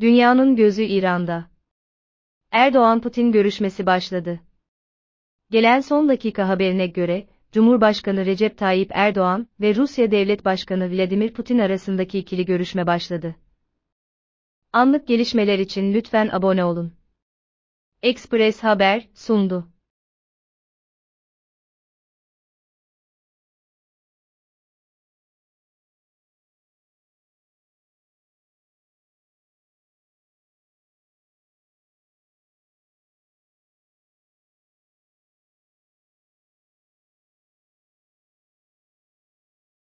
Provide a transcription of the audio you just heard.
Dünyanın gözü İran'da. Erdoğan-Putin görüşmesi başladı. Gelen son dakika haberine göre, Cumhurbaşkanı Recep Tayyip Erdoğan ve Rusya Devlet Başkanı Vladimir Putin arasındaki ikili görüşme başladı. Anlık gelişmeler için lütfen abone olun. Express Haber sundu.